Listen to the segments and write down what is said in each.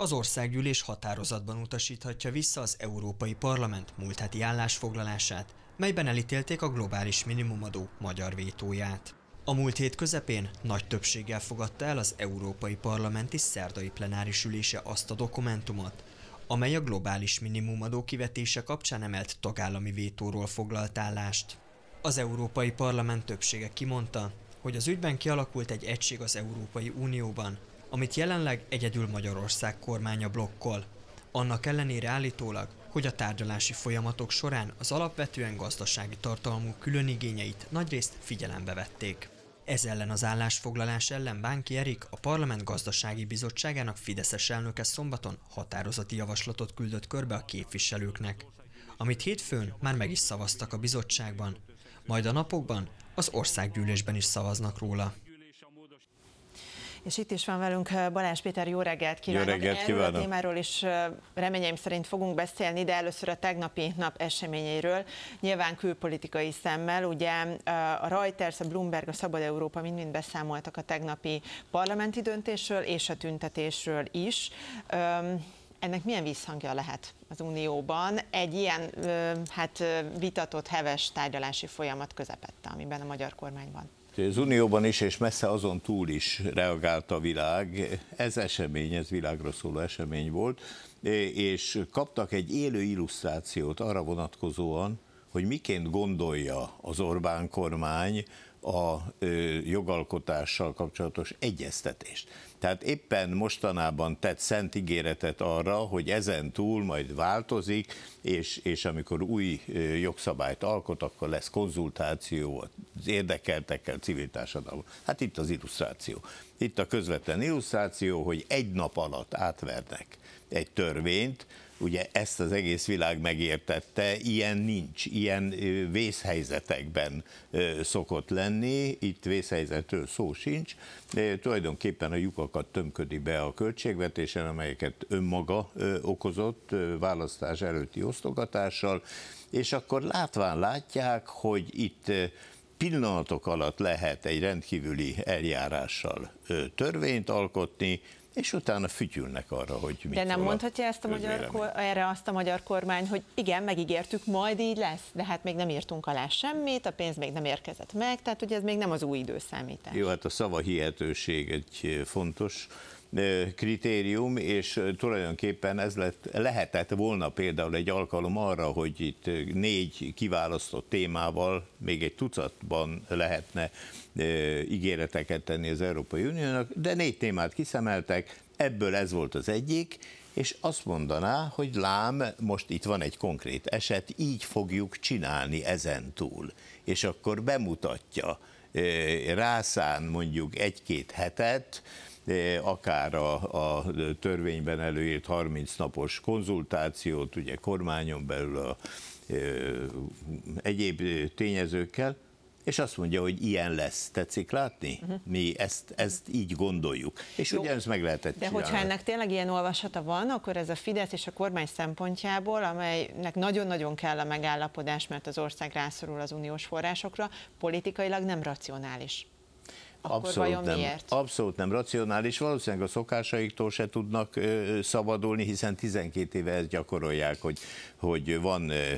Az országgyűlés határozatban utasíthatja vissza az Európai Parlament múlt heti állásfoglalását, melyben elítélték a globális minimumadó magyar vétóját. A múlt hét közepén nagy többséggel fogadta el az Európai Parlamenti szerdai plenáris ülése azt a dokumentumot, amely a globális minimumadó kivetése kapcsán emelt tagállami vétóról foglalt állást. Az Európai Parlament többsége kimondta, hogy az ügyben kialakult egy egység az Európai Unióban, amit jelenleg egyedül Magyarország kormánya blokkol. Annak ellenére állítólag, hogy a tárgyalási folyamatok során az alapvetően gazdasági tartalmú különigényeit nagyrészt figyelembe vették. Ez ellen az állásfoglalás ellen Bánki Erik, a Parlament Gazdasági Bizottságának Fideszes elnöke szombaton határozati javaslatot küldött körbe a képviselőknek, amit hétfőn már meg is szavaztak a bizottságban, majd a napokban az országgyűlésben is szavaznak róla. És itt is van velünk eh, Balázs Péter, jó reggelt kívánok! Jó reggelt kívánok! Erről a témáról is eh, reményeim szerint fogunk beszélni, de először a tegnapi nap eseményeiről, nyilván külpolitikai szemmel. Ugye eh, a Reuters, a Bloomberg, a Szabad Európa mind-mind beszámoltak a tegnapi parlamenti döntésről és a tüntetésről is. Ennek milyen visszhangja lehet az Unióban egy ilyen hát vitatott, heves tárgyalási folyamat közepette, amiben a magyar kormány van? Az Unióban is, és messze azon túl is reagált a világ. Ez esemény, ez világra szóló esemény volt, és kaptak egy élő illusztrációt arra vonatkozóan, hogy miként gondolja az Orbán kormány a jogalkotással kapcsolatos egyeztetést. Tehát éppen mostanában tett szent ígéretet arra, hogy ezen túl majd változik, és, és amikor új jogszabályt alkot, akkor lesz konzultáció az érdekeltekkel, civil társadalom. Hát itt az illusztráció. Itt a közvetlen illusztráció, hogy egy nap alatt átvernek egy törvényt, ugye ezt az egész világ megértette, ilyen nincs, ilyen vészhelyzetekben szokott lenni, itt vészhelyzetről szó sincs, de tulajdonképpen a lyukakat tömködi be a költségvetésen, amelyeket önmaga okozott választás előtti osztogatással, és akkor látván látják, hogy itt pillanatok alatt lehet egy rendkívüli eljárással törvényt alkotni, és utána fütyülnek arra, hogy mit De nem mondhatja ezt a magyar kor, erre azt a magyar kormány, hogy igen, megígértük, majd így lesz, de hát még nem írtunk alá semmit, a pénz még nem érkezett meg, tehát ugye ez még nem az új időszámítás. Jó, hát a szava hihetőség egy eh, fontos kritérium, és tulajdonképpen ez lett, lehetett volna például egy alkalom arra, hogy itt négy kiválasztott témával még egy tucatban lehetne ígéreteket tenni az Európai Uniónak, de négy témát kiszemeltek, ebből ez volt az egyik, és azt mondaná, hogy lám, most itt van egy konkrét eset, így fogjuk csinálni ezen túl. És akkor bemutatja, rászán mondjuk egy-két hetet, akár a, a törvényben előírt 30 napos konzultációt, ugye kormányon belül a, egyéb tényezőkkel, és azt mondja, hogy ilyen lesz. Tetszik látni? Uh-huh. Mi ezt, ezt így gondoljuk. És ugye ez meg lehetett De csinálni. hogyha ennek tényleg ilyen olvasata van, akkor ez a Fidesz és a kormány szempontjából, amelynek nagyon-nagyon kell a megállapodás, mert az ország rászorul az uniós forrásokra, politikailag nem racionális. Akkor abszolút vajon nem, miért? Abszolút nem racionális, valószínűleg a szokásaiktól se tudnak ö, szabadulni, hiszen 12 éve ezt gyakorolják, hogy, hogy van ö,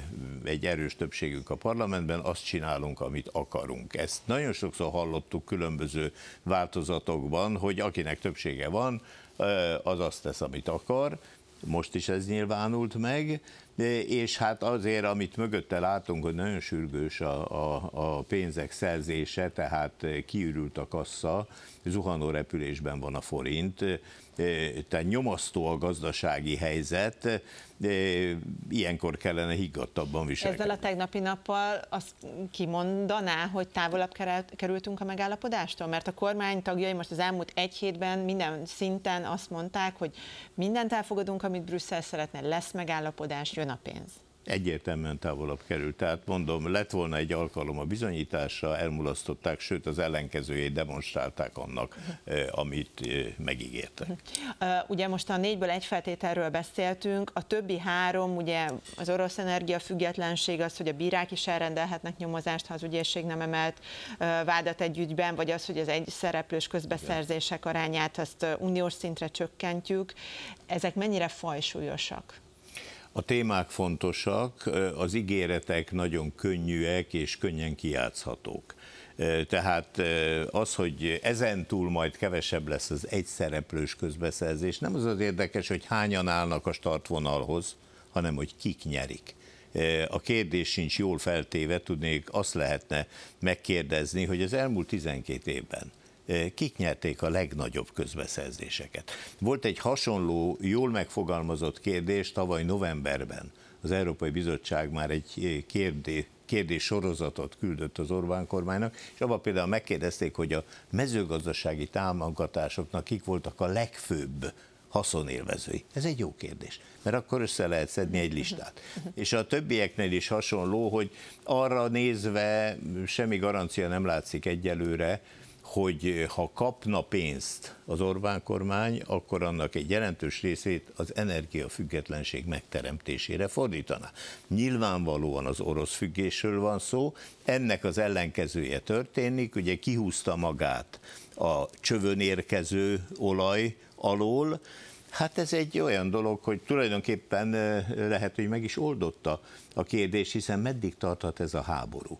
egy erős többségünk a parlamentben, azt csinálunk, amit akarunk. Ezt nagyon sokszor hallottuk különböző változatokban, hogy akinek többsége van, ö, az azt tesz, amit akar, most is ez nyilvánult meg, és hát azért, amit mögötte látunk, hogy nagyon sürgős a, a, a pénzek szerzése, tehát kiürült a kassa, zuhanó repülésben van a forint, tehát nyomasztó a gazdasági helyzet, ilyenkor kellene higgadtabban viselkedni. Ezzel a tegnapi nappal azt kimondaná, hogy távolabb kerültünk a megállapodástól? Mert a kormány tagjai most az elmúlt egy hétben minden szinten azt mondták, hogy mindent elfogadunk, amit Brüsszel szeretne, lesz megállapodás, jön a pénz? Egyértelműen távolabb került. Tehát mondom, lett volna egy alkalom a bizonyításra, elmulasztották, sőt az ellenkezőjét demonstrálták annak, amit megígértek. Ugye most a négyből egy feltételről beszéltünk, a többi három, ugye az orosz energia függetlenség, az, hogy a bírák is elrendelhetnek nyomozást, ha az ügyészség nem emelt vádat egy ügyben, vagy az, hogy az egy szereplős közbeszerzések arányát azt uniós szintre csökkentjük, ezek mennyire fajsúlyosak? A témák fontosak, az ígéretek nagyon könnyűek és könnyen kiátszhatók. Tehát az, hogy ezen túl majd kevesebb lesz az egyszereplős közbeszerzés, nem az az érdekes, hogy hányan állnak a startvonalhoz, hanem hogy kik nyerik. A kérdés sincs jól feltéve, tudnék, azt lehetne megkérdezni, hogy az elmúlt 12 évben kik nyerték a legnagyobb közbeszerzéseket. Volt egy hasonló, jól megfogalmazott kérdés tavaly novemberben. Az Európai Bizottság már egy kérdés, kérdés sorozatot küldött az Orbán kormánynak, és abban például megkérdezték, hogy a mezőgazdasági támogatásoknak kik voltak a legfőbb haszonélvezői? Ez egy jó kérdés, mert akkor össze lehet szedni egy listát. És a többieknél is hasonló, hogy arra nézve semmi garancia nem látszik egyelőre, hogy eh, ha kapna pénzt az Orbán kormány, akkor annak egy jelentős részét az energiafüggetlenség megteremtésére fordítaná. Nyilvánvalóan az orosz függésről van szó, ennek az ellenkezője történik, ugye kihúzta magát a csövön érkező olaj alól, Hát ez egy olyan dolog, hogy tulajdonképpen eh, lehet, hogy meg is oldotta a kérdés, hiszen meddig tarthat ez a háború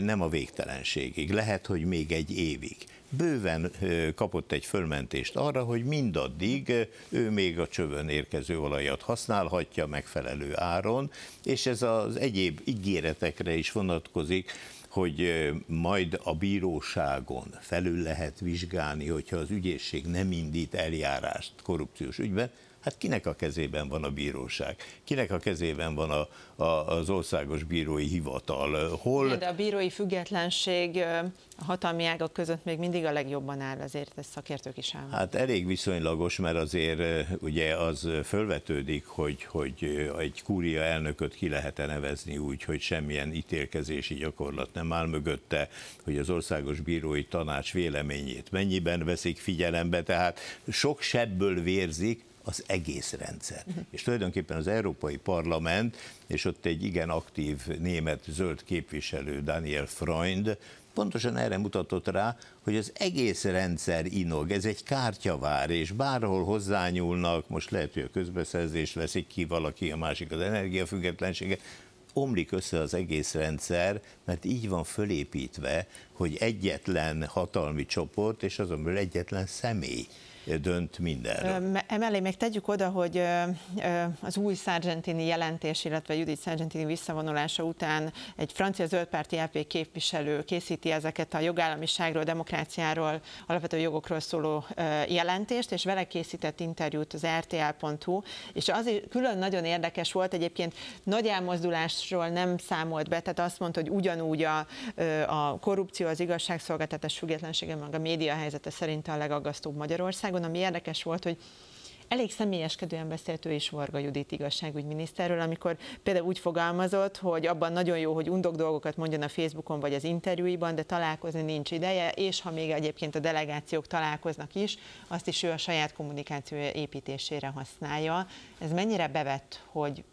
nem a végtelenségig, lehet, hogy még egy évig. Bőven kapott egy fölmentést arra, hogy mindaddig ő még a csövön érkező olajat használhatja megfelelő áron, és ez az egyéb ígéretekre is vonatkozik, hogy majd a bíróságon felül lehet vizsgálni, hogyha az ügyészség nem indít eljárást korrupciós ügyben, Hát kinek a kezében van a bíróság? Kinek a kezében van a, a, az országos bírói hivatal? Hol... De hát a bírói függetlenség a hatalmi ágak között még mindig a legjobban áll, azért ezt szakértők is állnak. Hát elég viszonylagos, mert azért ugye az fölvetődik, hogy, hogy egy kúria elnököt ki lehet -e nevezni úgy, hogy semmilyen ítélkezési gyakorlat nem áll mögötte, hogy az országos bírói tanács véleményét mennyiben veszik figyelembe, tehát sok sebből vérzik, az egész rendszer. Uh-huh. És tulajdonképpen az Európai Parlament, és ott egy igen aktív német zöld képviselő, Daniel Freund, pontosan erre mutatott rá, hogy az egész rendszer inog, ez egy kártyavár, és bárhol hozzányúlnak, most lehet, hogy a közbeszerzés veszik ki valaki, a másik az energiafüggetlensége, omlik össze az egész rendszer, mert így van fölépítve, hogy egyetlen hatalmi csoport, és azonból egyetlen személy dönt minden. Emellé még tegyük oda, hogy az új Sargentini jelentés, illetve Judith Sargentini visszavonulása után egy francia zöldpárti LP képviselő készíti ezeket a jogállamiságról, demokráciáról, alapvető jogokról szóló jelentést, és vele készített interjút az rtl.hu, és az külön nagyon érdekes volt, egyébként nagy elmozdulásról nem számolt be, tehát azt mondta, hogy ugyanúgy a, a korrupció az igazságszolgáltatás függetlensége, meg a média helyzete szerint a legaggasztóbb Magyarországon. Ami érdekes volt, hogy elég személyeskedően beszélt ő is Varga Judit igazságügyminiszterről, amikor például úgy fogalmazott, hogy abban nagyon jó, hogy undok dolgokat mondjon a Facebookon vagy az interjúiban, de találkozni nincs ideje, és ha még egyébként a delegációk találkoznak is, azt is ő a saját kommunikációja építésére használja. Ez mennyire bevett, hogy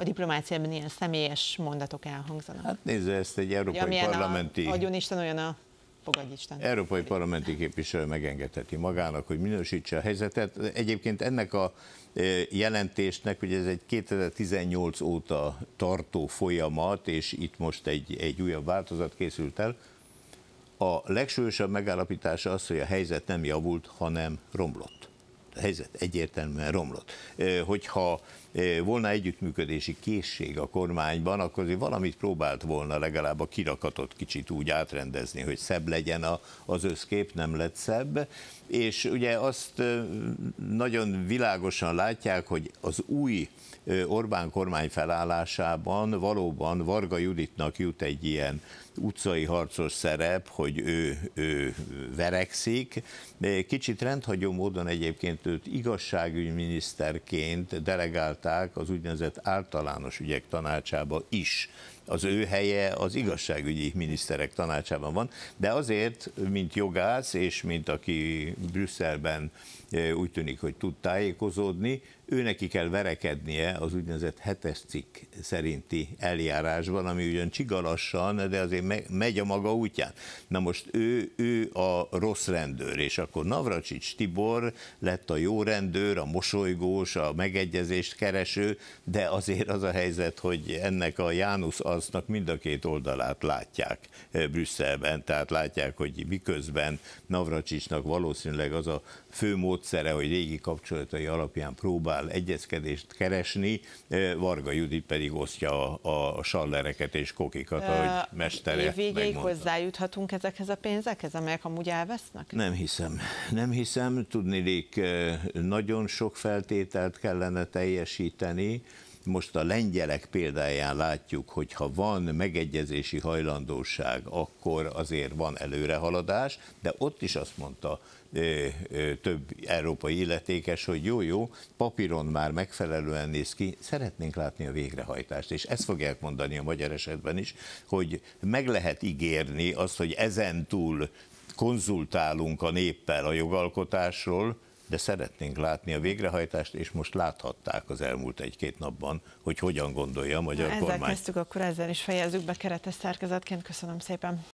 a diplomáciában ilyen személyes mondatok elhangzanak. Hát nézze, ezt egy európai ja, parlamenti... A, adjon Isten, olyan a fogadj Isten. Európai parlamenti képviselő megengedheti magának, hogy minősítse a helyzetet. Egyébként ennek a e, jelentésnek, hogy ez egy 2018 óta tartó folyamat, és itt most egy, egy újabb változat készült el, a legsúlyosabb megállapítása az, hogy a helyzet nem javult, hanem romlott. A helyzet egyértelműen romlott. E, hogyha volna együttműködési készség a kormányban, akkor azért valamit próbált volna legalább a kirakatot kicsit úgy átrendezni, hogy szebb legyen a, az összkép, nem lett szebb. És ugye azt nagyon világosan látják, hogy az új Orbán kormány felállásában valóban Varga Juditnak jut egy ilyen utcai harcos szerep, hogy ő, ő verekszik. Kicsit rendhagyó módon egyébként őt igazságügyminiszterként delegált integrálták az úgynevezett általános ügyek tanácsába is. Az ő helye az igazságügyi miniszterek tanácsában van, de azért, mint jogász és mint aki Brüsszelben úgy tűnik, hogy tud tájékozódni. Ő neki kell verekednie az úgynevezett hetes cikk szerinti eljárásban, ami ugyan csigalassan, de azért megy a maga útján. Na most ő, ő a rossz rendőr, és akkor Navracsics Tibor lett a jó rendőr, a mosolygós, a megegyezést kereső, de azért az a helyzet, hogy ennek a Jánusz aznak mind a két oldalát látják Brüsszelben, tehát látják, hogy miközben Navracsicsnak valószínűleg az a fő módszere, hogy régi kapcsolatai alapján próbál egyezkedést keresni, Varga Judit pedig osztja a, a sallereket és kokikat, ahogy mestere végéig megmondta. hozzájuthatunk ezekhez a pénzekhez, amelyek amúgy elvesznek? Nem hiszem. Nem hiszem. Tudnélik, nagyon sok feltételt kellene teljesíteni, most a lengyelek példáján látjuk, hogy ha van megegyezési hajlandóság, akkor azért van előrehaladás, de ott is azt mondta több európai illetékes, hogy jó, jó, papíron már megfelelően néz ki, szeretnénk látni a végrehajtást. És ezt fogják mondani a magyar esetben is, hogy meg lehet ígérni azt, hogy ezen túl konzultálunk a néppel a jogalkotásról, de szeretnénk látni a végrehajtást, és most láthatták az elmúlt egy-két napban, hogy hogyan gondolja a magyar Na, ezzel kormány. Ezzel kezdtük, akkor ezzel is fejezzük be keretes szerkezetként. Köszönöm szépen.